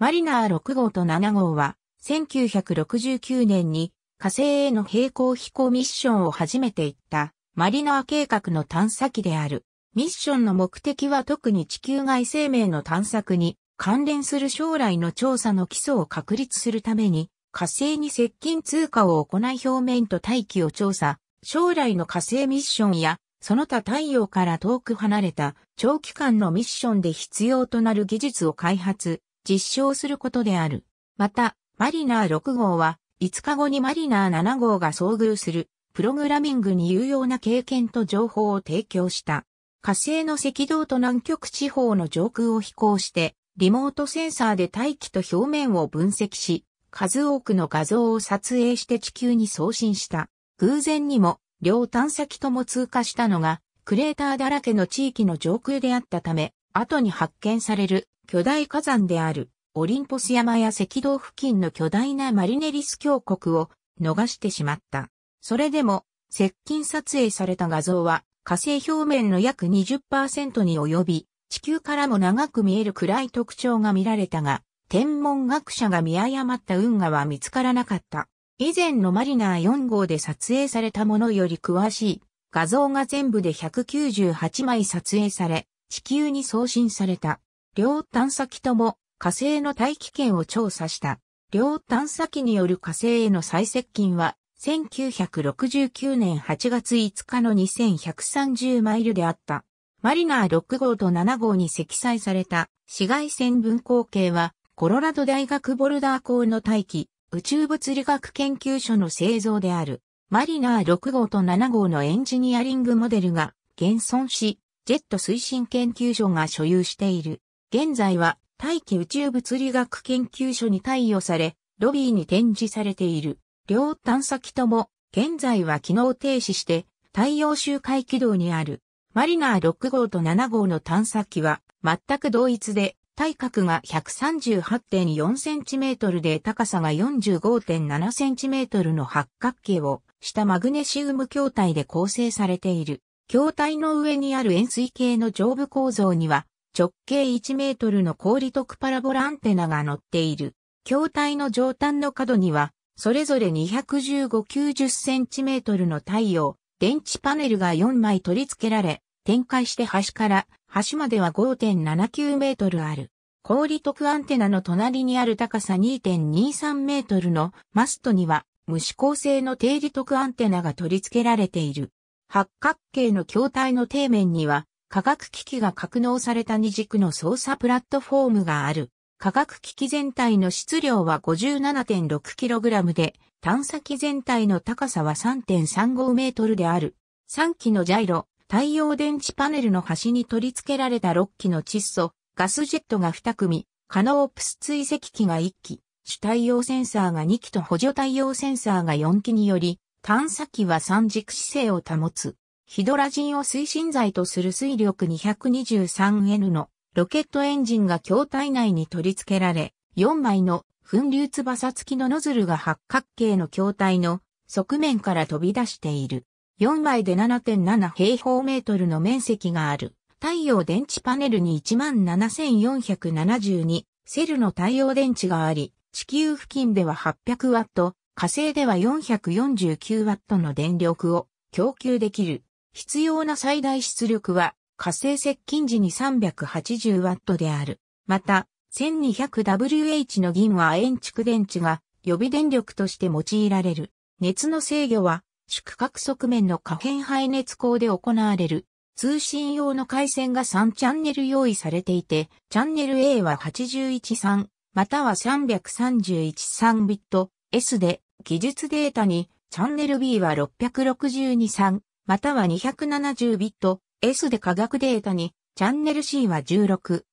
マリナー6号と7号は、1969年に火星への平行飛行ミッションを初めて行ったマリナー計画の探査機である。ミッションの目的は特に地球外生命の探索に関連する将来の調査の基礎を確立するために火星に接近通過を行い表面と大気を調査、将来の火星ミッションやその他太陽から遠く離れた長期間のミッションで必要となる技術を開発、実証することである。また、マリナー6号は、5日後にマリナー7号が遭遇する、プログラミングに有用な経験と情報を提供した。火星の赤道と南極地方の上空を飛行して、リモートセンサーで大気と表面を分析し、数多くの画像を撮影して地球に送信した。偶然にも、両探査機とも通過したのが、クレーターだらけの地域の上空であったため、後に発見される巨大火山であるオリンポス山や赤道付近の巨大なマリネリス峡谷を逃してしまった。それでも接近撮影された画像は火星表面の約20%に及び地球からも長く見える暗い特徴が見られたが天文学者が見誤った運河は見つからなかった。以前のマリナー4号で撮影されたものより詳しい画像が全部で198枚撮影され地球に送信された。両探査機とも火星の大気圏を調査した。両探査機による火星への最接近は、1969年8月5日の2130マイルであった。マリナー6号と7号に積載された紫外線分光計は、コロラド大学ボルダー校の大気、宇宙物理学研究所の製造である。マリナー6号と7号のエンジニアリングモデルが現存し、ジェット推進研究所が所有している。現在は大気宇宙物理学研究所に貸与され、ロビーに展示されている。両探査機とも、現在は機能停止して、太陽周回軌道にある、マリナー6号と7号の探査機は、全く同一で、体格が 138.4cm で高さが 45.7cm の八角形を下マグネシウム筐体で構成されている。筐体の上にある円錐形の上部構造には直径1メートルの氷特パラボラアンテナが乗っている。筐体の上端の角には、それぞれ215、90センチメートルの太陽、電池パネルが4枚取り付けられ、展開して端から端までは5.79メートルある。氷特アンテナの隣にある高さ2.23メートルのマストには、無指向性の低利特アンテナが取り付けられている。八角形の筐体の底面には、科学機器が格納された二軸の操作プラットフォームがある。科学機器全体の質量は 57.6kg で、探査機全体の高さは3.35メートルである。3機のジャイロ、太陽電池パネルの端に取り付けられた6機の窒素、ガスジェットが2組、カノープス追跡機が1機、主太陽センサーが2機と補助太陽センサーが4機により、探査機は三軸姿勢を保つ。ヒドラジンを推進剤とする水力 223N のロケットエンジンが筐体内に取り付けられ、4枚の粉流翼付きのノズルが八角形の筐体の側面から飛び出している。4枚で7.7平方メートルの面積がある。太陽電池パネルに17,472セルの太陽電池があり、地球付近では800ワット、火星では449ワットの電力を供給できる。必要な最大出力は火星接近時に 380W である。また、1200WH の銀は円蓄電池が予備電力として用いられる。熱の制御は、宿泊側面の可変排熱口で行われる。通信用の回線が3チャンネル用意されていて、チャンネル A は813または331.3ビット S で、技術データにチャンネル B は662.3または2 7 0ビット S で化学データに、チャンネル C は16、2 0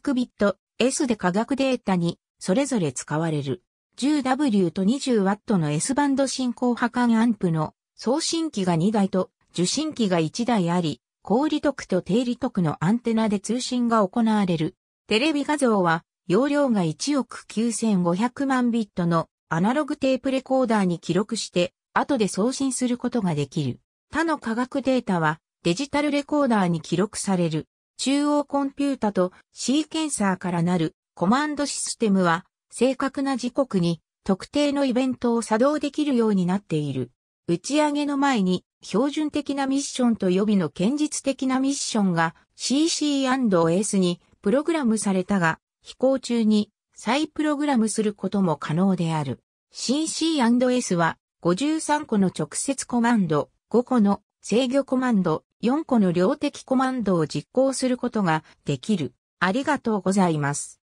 0ビット S で化学データに、それぞれ使われる。10W と 20W の S バンド進行波間アンプの送信機が2台と受信機が1台あり、高利得と低利得のアンテナで通信が行われる。テレビ画像は容量が1億9500万ビットのアナログテープレコーダーに記録して後で送信することができる。他の科学データはデジタルレコーダーに記録される。中央コンピュータとシーケンサーからなるコマンドシステムは正確な時刻に特定のイベントを作動できるようになっている。打ち上げの前に標準的なミッションと予備の堅実的なミッションが CC&S にプログラムされたが飛行中に再プログラムすることも可能である。CC&S は53個の直接コマンド、5個の制御コマンド、4個の量的コマンドを実行することができる。ありがとうございます。